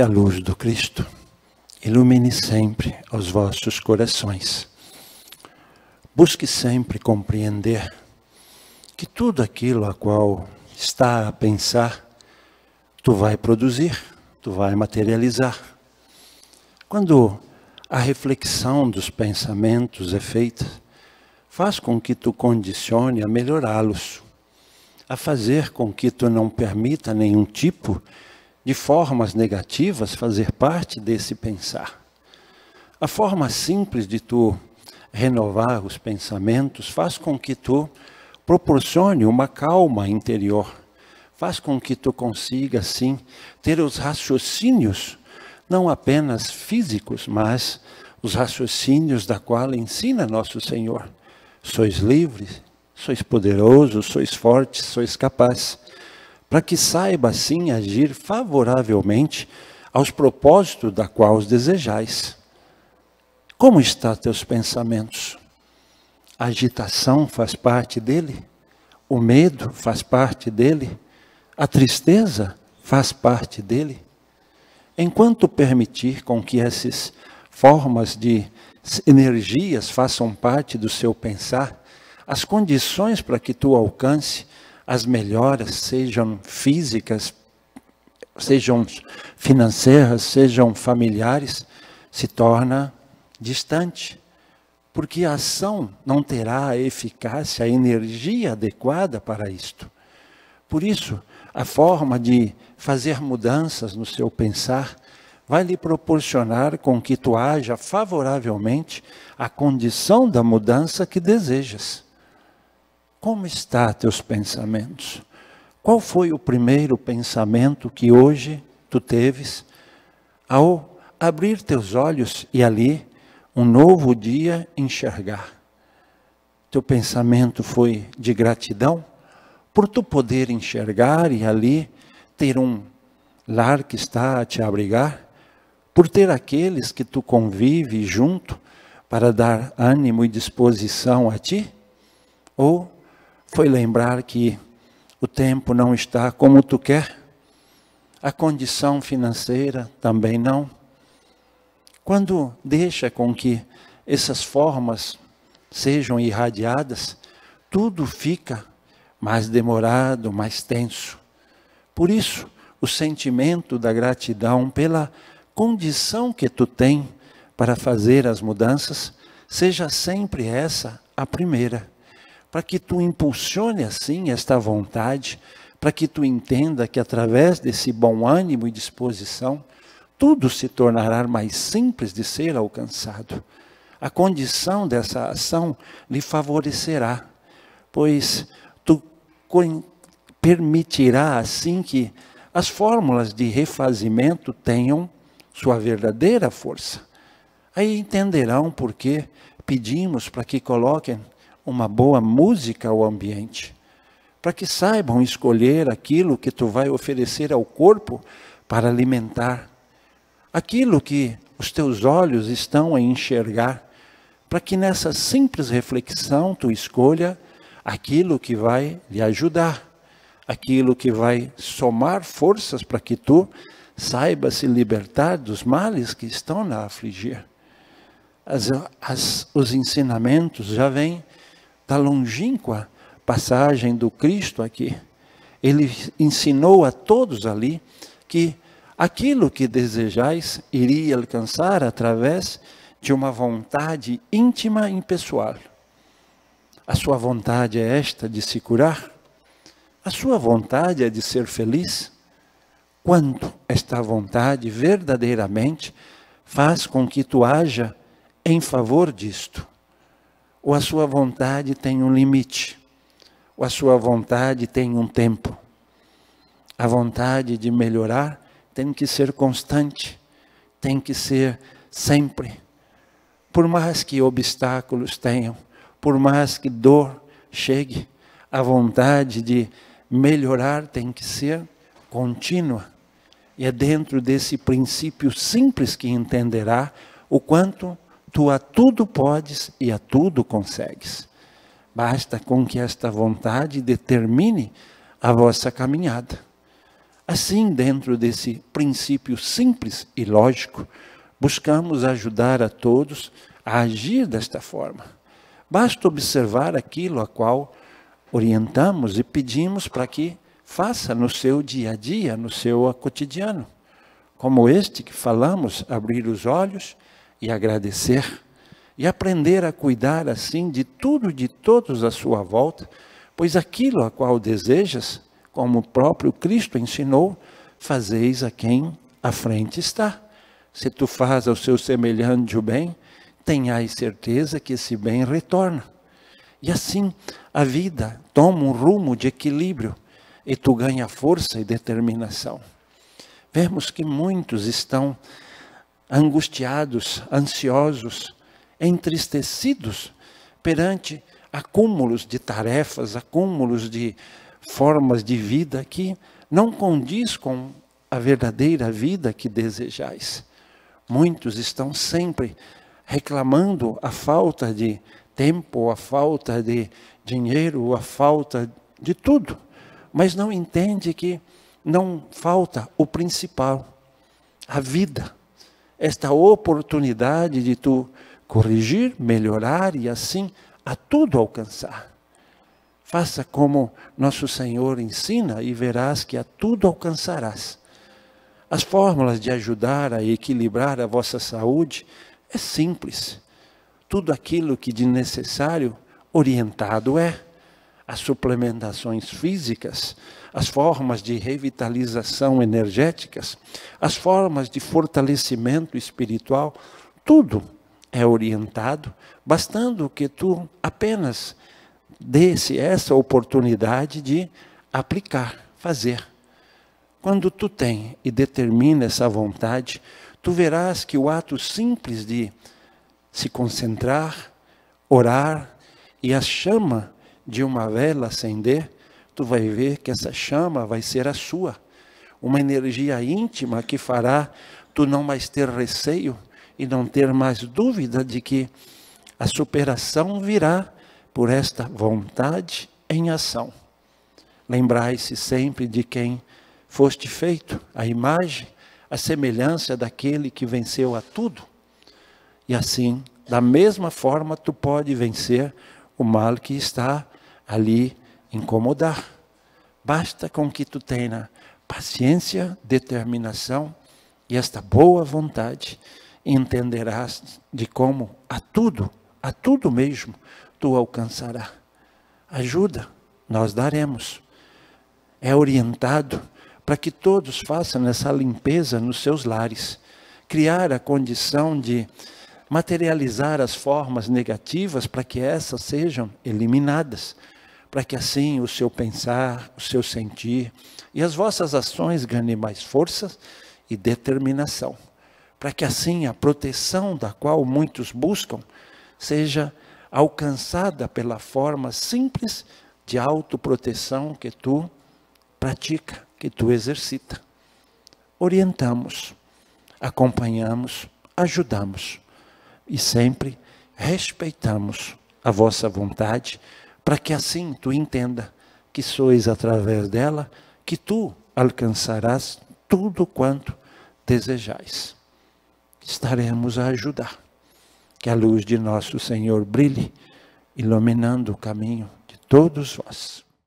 Que a luz do Cristo ilumine sempre os vossos corações. Busque sempre compreender que tudo aquilo a qual está a pensar, tu vai produzir, tu vai materializar. Quando a reflexão dos pensamentos é feita, faz com que tu condicione a melhorá-los, a fazer com que tu não permita nenhum tipo de de formas negativas fazer parte desse pensar. A forma simples de tu renovar os pensamentos faz com que tu proporcione uma calma interior, faz com que tu consiga, sim, ter os raciocínios, não apenas físicos, mas os raciocínios da qual ensina nosso Senhor. Sois livres, sois poderosos, sois fortes, sois capazes para que saiba assim agir favoravelmente aos propósitos da qual os desejais. Como está teus pensamentos? A agitação faz parte dele? O medo faz parte dele? A tristeza faz parte dele? Enquanto permitir com que essas formas de energias façam parte do seu pensar, as condições para que tu alcance as melhoras sejam físicas, sejam financeiras, sejam familiares, se torna distante. Porque a ação não terá a eficácia, a energia adequada para isto. Por isso, a forma de fazer mudanças no seu pensar vai lhe proporcionar com que tu haja favoravelmente a condição da mudança que desejas. Como está teus pensamentos? Qual foi o primeiro pensamento que hoje tu teves ao abrir teus olhos e ali um novo dia enxergar? Teu pensamento foi de gratidão por tu poder enxergar e ali ter um lar que está a te abrigar, por ter aqueles que tu convive junto para dar ânimo e disposição a ti? Ou foi lembrar que o tempo não está como tu quer, a condição financeira também não. Quando deixa com que essas formas sejam irradiadas, tudo fica mais demorado, mais tenso. Por isso, o sentimento da gratidão pela condição que tu tem para fazer as mudanças, seja sempre essa a primeira para que tu impulsione assim esta vontade, para que tu entenda que através desse bom ânimo e disposição, tudo se tornará mais simples de ser alcançado. A condição dessa ação lhe favorecerá, pois tu permitirá assim que as fórmulas de refazimento tenham sua verdadeira força. Aí entenderão por que pedimos para que coloquem uma boa música ao ambiente, para que saibam escolher aquilo que tu vai oferecer ao corpo para alimentar, aquilo que os teus olhos estão a enxergar, para que nessa simples reflexão tu escolha aquilo que vai lhe ajudar, aquilo que vai somar forças para que tu saiba se libertar dos males que estão na afligir. As, as, os ensinamentos já vêm da longínqua passagem do Cristo aqui, ele ensinou a todos ali que aquilo que desejais iria alcançar através de uma vontade íntima e impessoal. A sua vontade é esta de se curar? A sua vontade é de ser feliz? Quanto esta vontade verdadeiramente faz com que tu haja em favor disto? ou a sua vontade tem um limite, ou a sua vontade tem um tempo. A vontade de melhorar tem que ser constante, tem que ser sempre. Por mais que obstáculos tenham, por mais que dor chegue, a vontade de melhorar tem que ser contínua. E é dentro desse princípio simples que entenderá o quanto Tu a tudo podes e a tudo consegues. Basta com que esta vontade determine a vossa caminhada. Assim, dentro desse princípio simples e lógico, buscamos ajudar a todos a agir desta forma. Basta observar aquilo a qual orientamos e pedimos para que faça no seu dia a dia, no seu cotidiano. Como este que falamos, abrir os olhos e agradecer e aprender a cuidar assim de tudo e de todos à sua volta, pois aquilo a qual desejas, como o próprio Cristo ensinou, fazeis a quem à frente está. Se tu faz ao seu semelhante o bem, tenhais certeza que esse bem retorna. E assim a vida toma um rumo de equilíbrio e tu ganha força e determinação. Vemos que muitos estão angustiados, ansiosos, entristecidos perante acúmulos de tarefas, acúmulos de formas de vida que não condiz com a verdadeira vida que desejais. Muitos estão sempre reclamando a falta de tempo, a falta de dinheiro, a falta de tudo, mas não entende que não falta o principal, a vida esta oportunidade de tu corrigir, melhorar e assim a tudo alcançar. Faça como nosso Senhor ensina e verás que a tudo alcançarás. As fórmulas de ajudar a equilibrar a vossa saúde é simples. Tudo aquilo que de necessário orientado é as suplementações físicas, as formas de revitalização energéticas, as formas de fortalecimento espiritual, tudo é orientado, bastando que tu apenas desse essa oportunidade de aplicar, fazer. Quando tu tem e determina essa vontade, tu verás que o ato simples de se concentrar, orar e a chama de uma vela acender, tu vai ver que essa chama vai ser a sua, uma energia íntima que fará tu não mais ter receio e não ter mais dúvida de que a superação virá por esta vontade em ação. Lembrai-se sempre de quem foste feito, a imagem, a semelhança daquele que venceu a tudo. E assim, da mesma forma, tu pode vencer o mal que está ali incomodar. Basta com que tu tenha paciência, determinação e esta boa vontade, entenderás de como a tudo, a tudo mesmo, tu alcançarás. Ajuda, nós daremos. É orientado para que todos façam essa limpeza nos seus lares, criar a condição de materializar as formas negativas para que essas sejam eliminadas, para que assim o seu pensar, o seu sentir e as vossas ações ganhem mais força e determinação, para que assim a proteção da qual muitos buscam seja alcançada pela forma simples de autoproteção que tu pratica, que tu exercita. Orientamos, acompanhamos, ajudamos e sempre respeitamos a vossa vontade, para que assim tu entenda que sois através dela que tu alcançarás tudo quanto desejais. Estaremos a ajudar. Que a luz de nosso Senhor brilhe, iluminando o caminho de todos vós.